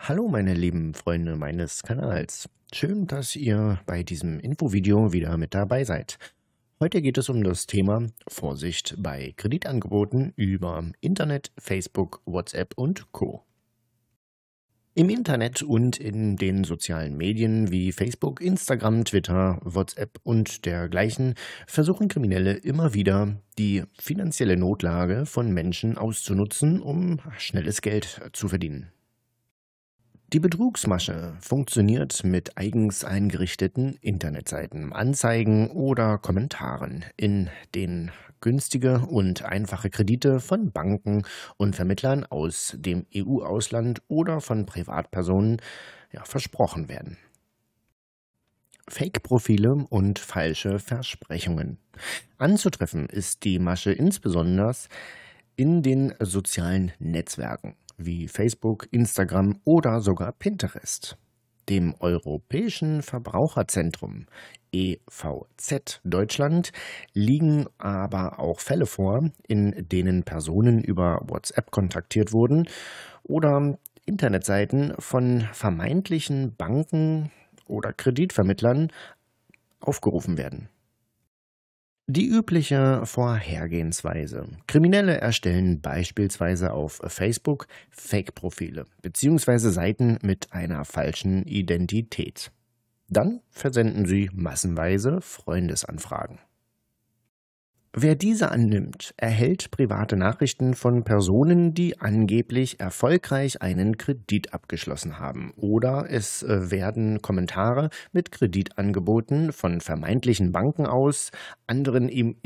Hallo meine lieben Freunde meines Kanals. Schön, dass ihr bei diesem Infovideo wieder mit dabei seid. Heute geht es um das Thema Vorsicht bei Kreditangeboten über Internet, Facebook, WhatsApp und Co. Im Internet und in den sozialen Medien wie Facebook, Instagram, Twitter, WhatsApp und dergleichen versuchen Kriminelle immer wieder, die finanzielle Notlage von Menschen auszunutzen, um schnelles Geld zu verdienen. Die Betrugsmasche funktioniert mit eigens eingerichteten Internetseiten, Anzeigen oder Kommentaren, in denen günstige und einfache Kredite von Banken und Vermittlern aus dem EU-Ausland oder von Privatpersonen ja, versprochen werden. Fake-Profile und falsche Versprechungen. Anzutreffen ist die Masche insbesondere in den sozialen Netzwerken wie Facebook, Instagram oder sogar Pinterest. Dem Europäischen Verbraucherzentrum EVZ Deutschland liegen aber auch Fälle vor, in denen Personen über WhatsApp kontaktiert wurden oder Internetseiten von vermeintlichen Banken oder Kreditvermittlern aufgerufen werden. Die übliche Vorhergehensweise. Kriminelle erstellen beispielsweise auf Facebook Fake-Profile bzw. Seiten mit einer falschen Identität. Dann versenden sie massenweise Freundesanfragen. Wer diese annimmt, erhält private Nachrichten von Personen, die angeblich erfolgreich einen Kredit abgeschlossen haben. Oder es äh, werden Kommentare mit Kreditangeboten von vermeintlichen Banken aus anderen äh,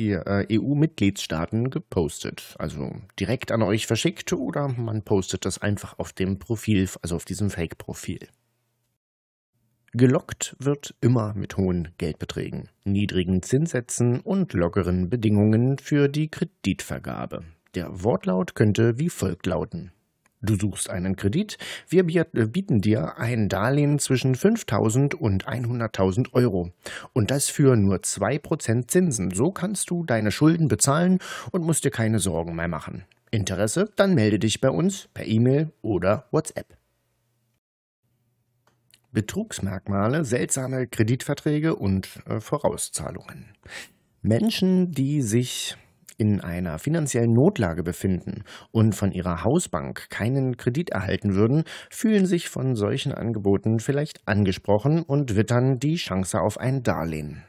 EU-Mitgliedstaaten gepostet. Also direkt an euch verschickt oder man postet das einfach auf dem Profil, also auf diesem Fake-Profil. Gelockt wird immer mit hohen Geldbeträgen, niedrigen Zinssätzen und lockeren Bedingungen für die Kreditvergabe. Der Wortlaut könnte wie folgt lauten. Du suchst einen Kredit, wir äh, bieten dir ein Darlehen zwischen 5.000 und 100.000 Euro. Und das für nur 2% Zinsen. So kannst du deine Schulden bezahlen und musst dir keine Sorgen mehr machen. Interesse? Dann melde dich bei uns per E-Mail oder WhatsApp. Betrugsmerkmale, seltsame Kreditverträge und äh, Vorauszahlungen. Menschen, die sich in einer finanziellen Notlage befinden und von ihrer Hausbank keinen Kredit erhalten würden, fühlen sich von solchen Angeboten vielleicht angesprochen und wittern die Chance auf ein Darlehen.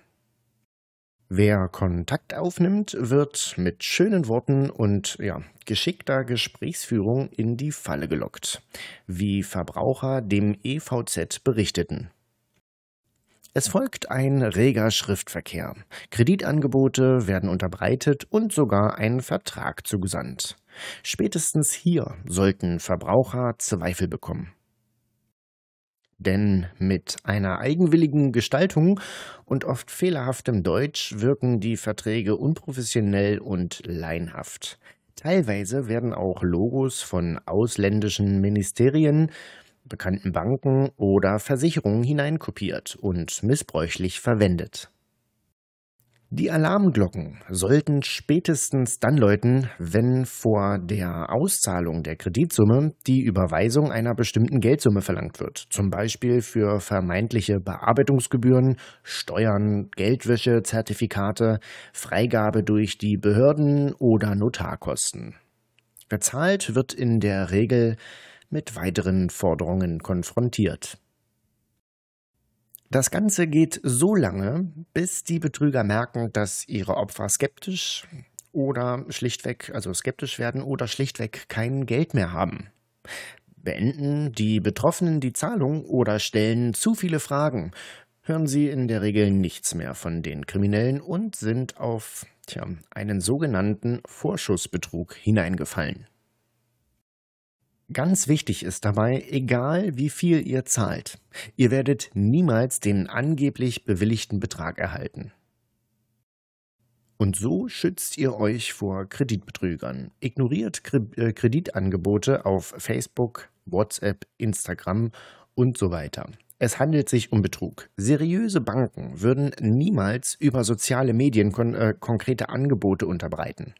Wer Kontakt aufnimmt, wird mit schönen Worten und ja, geschickter Gesprächsführung in die Falle gelockt, wie Verbraucher dem EVZ berichteten. Es folgt ein reger Schriftverkehr. Kreditangebote werden unterbreitet und sogar ein Vertrag zugesandt. Spätestens hier sollten Verbraucher Zweifel bekommen. Denn mit einer eigenwilligen Gestaltung und oft fehlerhaftem Deutsch wirken die Verträge unprofessionell und leinhaft. Teilweise werden auch Logos von ausländischen Ministerien, bekannten Banken oder Versicherungen hineinkopiert und missbräuchlich verwendet. Die Alarmglocken sollten spätestens dann läuten, wenn vor der Auszahlung der Kreditsumme die Überweisung einer bestimmten Geldsumme verlangt wird, zum Beispiel für vermeintliche Bearbeitungsgebühren, Steuern, Geldwäsche, Zertifikate, Freigabe durch die Behörden oder Notarkosten. Bezahlt wird in der Regel mit weiteren Forderungen konfrontiert. Das Ganze geht so lange, bis die Betrüger merken, dass ihre Opfer skeptisch oder schlichtweg, also skeptisch werden oder schlichtweg kein Geld mehr haben. Beenden die Betroffenen die Zahlung oder stellen zu viele Fragen, hören sie in der Regel nichts mehr von den Kriminellen und sind auf tja, einen sogenannten Vorschussbetrug hineingefallen. Ganz wichtig ist dabei, egal wie viel ihr zahlt, ihr werdet niemals den angeblich bewilligten Betrag erhalten. Und so schützt ihr euch vor Kreditbetrügern. Ignoriert äh, Kreditangebote auf Facebook, WhatsApp, Instagram und so weiter. Es handelt sich um Betrug. Seriöse Banken würden niemals über soziale Medien kon äh, konkrete Angebote unterbreiten.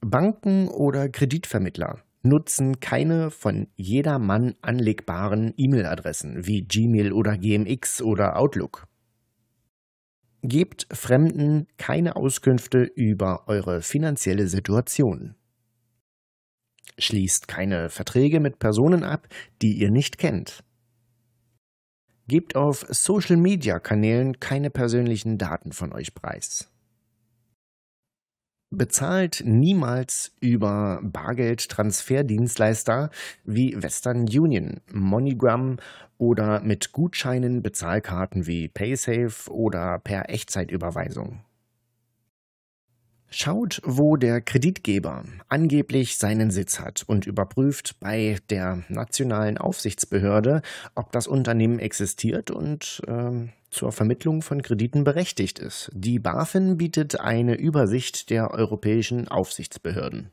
Banken oder Kreditvermittler nutzen keine von jedermann anlegbaren E-Mail-Adressen wie Gmail oder GMX oder Outlook. Gebt Fremden keine Auskünfte über eure finanzielle Situation. Schließt keine Verträge mit Personen ab, die ihr nicht kennt. Gebt auf Social-Media-Kanälen keine persönlichen Daten von euch preis bezahlt niemals über Bargeldtransferdienstleister wie Western Union, MoneyGram oder mit Gutscheinen Bezahlkarten wie PaySafe oder per Echtzeitüberweisung. Schaut, wo der Kreditgeber angeblich seinen Sitz hat und überprüft bei der nationalen Aufsichtsbehörde, ob das Unternehmen existiert und äh, zur Vermittlung von Krediten berechtigt ist. Die BaFin bietet eine Übersicht der europäischen Aufsichtsbehörden.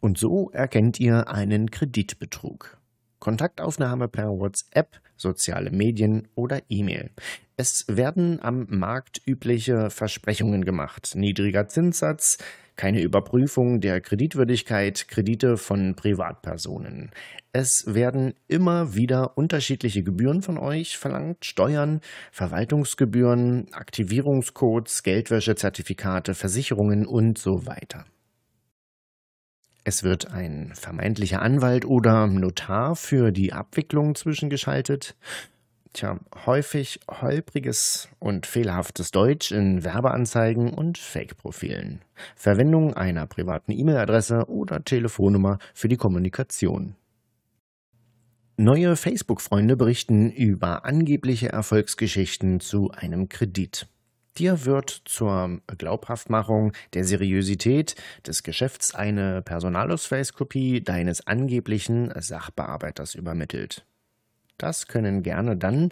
Und so erkennt ihr einen Kreditbetrug. Kontaktaufnahme per WhatsApp, soziale Medien oder E-Mail. Es werden am Markt übliche Versprechungen gemacht. Niedriger Zinssatz, keine Überprüfung der Kreditwürdigkeit Kredite von Privatpersonen. Es werden immer wieder unterschiedliche Gebühren von euch verlangt, Steuern, Verwaltungsgebühren, Aktivierungscodes, Geldwäschezertifikate, Versicherungen und so weiter. Es wird ein vermeintlicher Anwalt oder Notar für die Abwicklung zwischengeschaltet. Tja, häufig holpriges und fehlerhaftes Deutsch in Werbeanzeigen und Fake-Profilen. Verwendung einer privaten E-Mail-Adresse oder Telefonnummer für die Kommunikation. Neue Facebook-Freunde berichten über angebliche Erfolgsgeschichten zu einem Kredit. Dir wird zur Glaubhaftmachung der Seriosität des Geschäfts eine Personalausweiskopie deines angeblichen Sachbearbeiters übermittelt. Das können gerne dann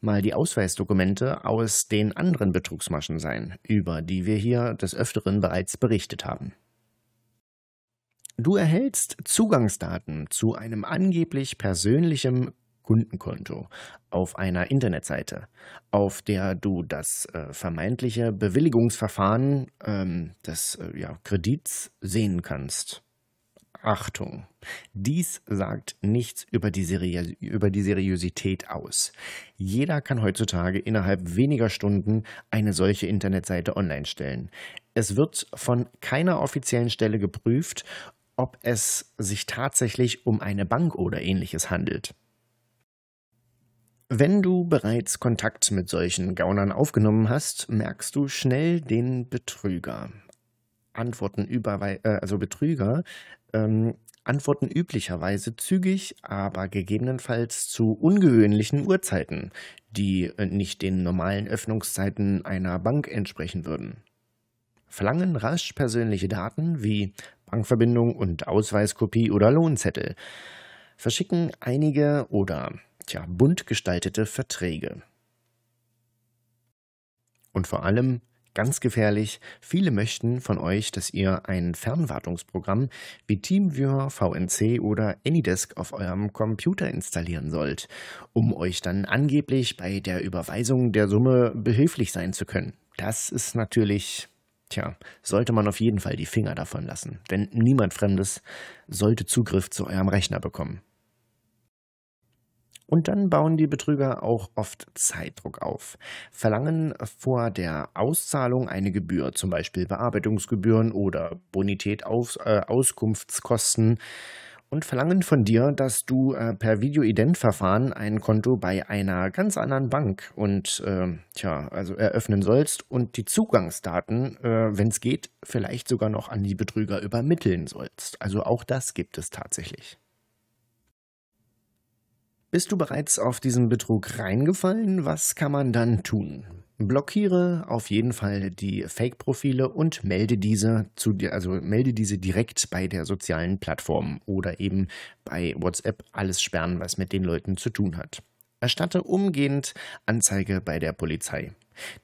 mal die Ausweisdokumente aus den anderen Betrugsmaschen sein, über die wir hier des Öfteren bereits berichtet haben. Du erhältst Zugangsdaten zu einem angeblich persönlichen Kundenkonto auf einer Internetseite, auf der du das äh, vermeintliche Bewilligungsverfahren ähm, des äh, ja, Kredits sehen kannst. Achtung, dies sagt nichts über die, über die Seriosität aus. Jeder kann heutzutage innerhalb weniger Stunden eine solche Internetseite online stellen. Es wird von keiner offiziellen Stelle geprüft, ob es sich tatsächlich um eine Bank oder ähnliches handelt. Wenn du bereits Kontakt mit solchen Gaunern aufgenommen hast, merkst du schnell den Betrüger. Antworten über, äh, also Betrüger ähm, antworten üblicherweise zügig, aber gegebenenfalls zu ungewöhnlichen Uhrzeiten, die äh, nicht den normalen Öffnungszeiten einer Bank entsprechen würden. Verlangen rasch persönliche Daten wie Bankverbindung und Ausweiskopie oder Lohnzettel. Verschicken einige oder tja, bunt gestaltete Verträge. Und vor allem ganz gefährlich. Viele möchten von euch, dass ihr ein Fernwartungsprogramm wie TeamViewer, VNC oder AnyDesk auf eurem Computer installieren sollt, um euch dann angeblich bei der Überweisung der Summe behilflich sein zu können. Das ist natürlich Tja, sollte man auf jeden Fall die Finger davon lassen, denn niemand Fremdes sollte Zugriff zu eurem Rechner bekommen. Und dann bauen die Betrüger auch oft Zeitdruck auf, verlangen vor der Auszahlung eine Gebühr, zum Beispiel Bearbeitungsgebühren oder Bonität aus, äh, Auskunftskosten und verlangen von dir, dass du äh, per Videoident-Verfahren ein Konto bei einer ganz anderen Bank und äh, tja, also eröffnen sollst und die Zugangsdaten, äh, wenn es geht, vielleicht sogar noch an die Betrüger übermitteln sollst. Also auch das gibt es tatsächlich. Bist du bereits auf diesen Betrug reingefallen? Was kann man dann tun? Blockiere auf jeden Fall die Fake-Profile und melde diese zu dir, also melde diese direkt bei der sozialen Plattform oder eben bei WhatsApp alles sperren, was mit den Leuten zu tun hat. Erstatte umgehend Anzeige bei der Polizei.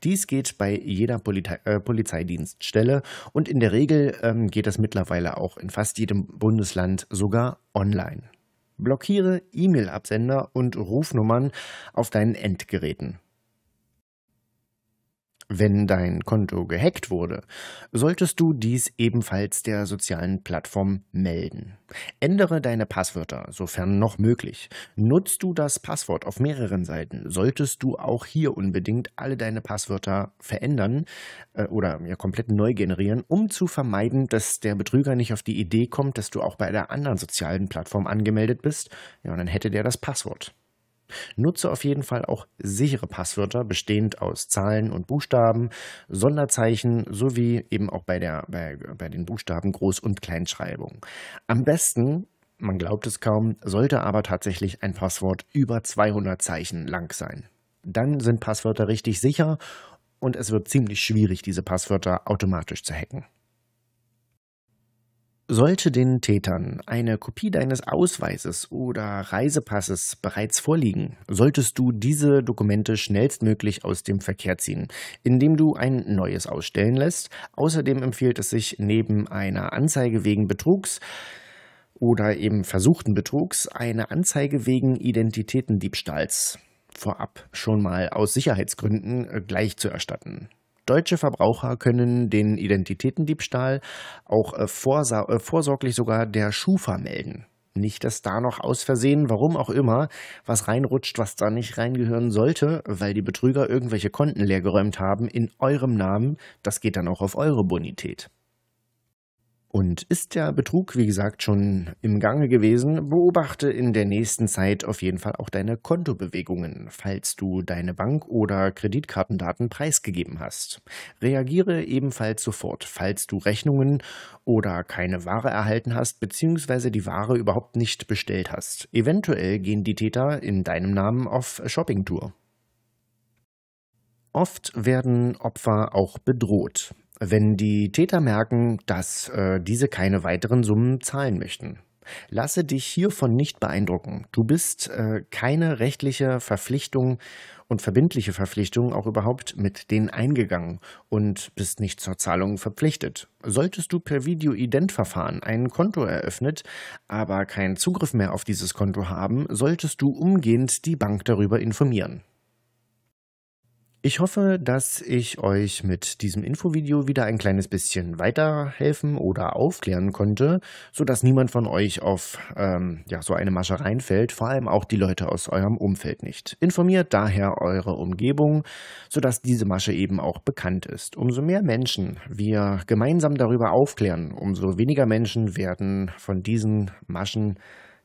Dies geht bei jeder Polizei, äh, Polizeidienststelle und in der Regel ähm, geht das mittlerweile auch in fast jedem Bundesland sogar online. Blockiere E-Mail-Absender und Rufnummern auf deinen Endgeräten. Wenn dein Konto gehackt wurde, solltest du dies ebenfalls der sozialen Plattform melden. Ändere deine Passwörter, sofern noch möglich. Nutzt du das Passwort auf mehreren Seiten, solltest du auch hier unbedingt alle deine Passwörter verändern äh, oder ja, komplett neu generieren, um zu vermeiden, dass der Betrüger nicht auf die Idee kommt, dass du auch bei der anderen sozialen Plattform angemeldet bist. Ja, und dann hätte der das Passwort. Nutze auf jeden Fall auch sichere Passwörter, bestehend aus Zahlen und Buchstaben, Sonderzeichen sowie eben auch bei, der, bei, bei den Buchstaben Groß- und Kleinschreibung. Am besten man glaubt es kaum, sollte aber tatsächlich ein Passwort über 200 Zeichen lang sein. Dann sind Passwörter richtig sicher und es wird ziemlich schwierig, diese Passwörter automatisch zu hacken. Sollte den Tätern eine Kopie deines Ausweises oder Reisepasses bereits vorliegen, solltest du diese Dokumente schnellstmöglich aus dem Verkehr ziehen, indem du ein neues ausstellen lässt. Außerdem empfiehlt es sich, neben einer Anzeige wegen Betrugs oder eben versuchten Betrugs eine Anzeige wegen Identitätendiebstahls vorab schon mal aus Sicherheitsgründen äh, gleich zu erstatten. Deutsche Verbraucher können den Identitätendiebstahl auch äh, äh, vorsorglich sogar der Schufa melden. Nicht, dass da noch aus Versehen, warum auch immer, was reinrutscht, was da nicht reingehören sollte, weil die Betrüger irgendwelche Konten leergeräumt haben in eurem Namen. Das geht dann auch auf eure Bonität. Und ist der Betrug, wie gesagt, schon im Gange gewesen, beobachte in der nächsten Zeit auf jeden Fall auch deine Kontobewegungen, falls du deine Bank- oder Kreditkartendaten preisgegeben hast. Reagiere ebenfalls sofort, falls du Rechnungen oder keine Ware erhalten hast beziehungsweise die Ware überhaupt nicht bestellt hast. Eventuell gehen die Täter in deinem Namen auf Shoppingtour. Oft werden Opfer auch bedroht wenn die Täter merken, dass äh, diese keine weiteren Summen zahlen möchten. Lasse dich hiervon nicht beeindrucken. Du bist äh, keine rechtliche Verpflichtung und verbindliche Verpflichtung auch überhaupt mit denen eingegangen und bist nicht zur Zahlung verpflichtet. Solltest du per Video-Ident-Verfahren ein Konto eröffnet, aber keinen Zugriff mehr auf dieses Konto haben, solltest du umgehend die Bank darüber informieren. Ich hoffe, dass ich euch mit diesem Infovideo wieder ein kleines bisschen weiterhelfen oder aufklären konnte, sodass niemand von euch auf ähm, ja, so eine Masche reinfällt, vor allem auch die Leute aus eurem Umfeld nicht. Informiert daher eure Umgebung, sodass diese Masche eben auch bekannt ist. Umso mehr Menschen wir gemeinsam darüber aufklären, umso weniger Menschen werden von diesen Maschen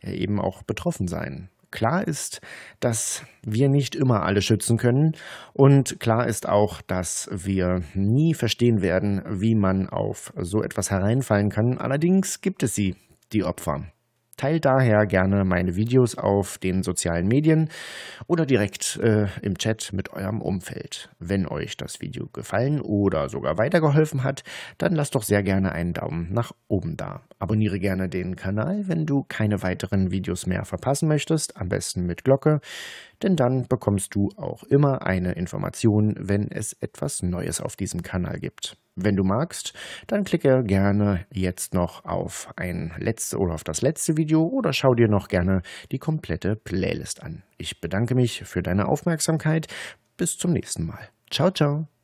ja eben auch betroffen sein. Klar ist, dass wir nicht immer alle schützen können und klar ist auch, dass wir nie verstehen werden, wie man auf so etwas hereinfallen kann. Allerdings gibt es sie, die Opfer. Teilt daher gerne meine Videos auf den sozialen Medien oder direkt äh, im Chat mit eurem Umfeld. Wenn euch das Video gefallen oder sogar weitergeholfen hat, dann lasst doch sehr gerne einen Daumen nach oben da. Abonniere gerne den Kanal, wenn du keine weiteren Videos mehr verpassen möchtest, am besten mit Glocke denn dann bekommst du auch immer eine Information, wenn es etwas Neues auf diesem Kanal gibt. Wenn du magst, dann klicke gerne jetzt noch auf ein letzte oder auf das letzte Video oder schau dir noch gerne die komplette Playlist an. Ich bedanke mich für deine Aufmerksamkeit. Bis zum nächsten Mal. Ciao, ciao.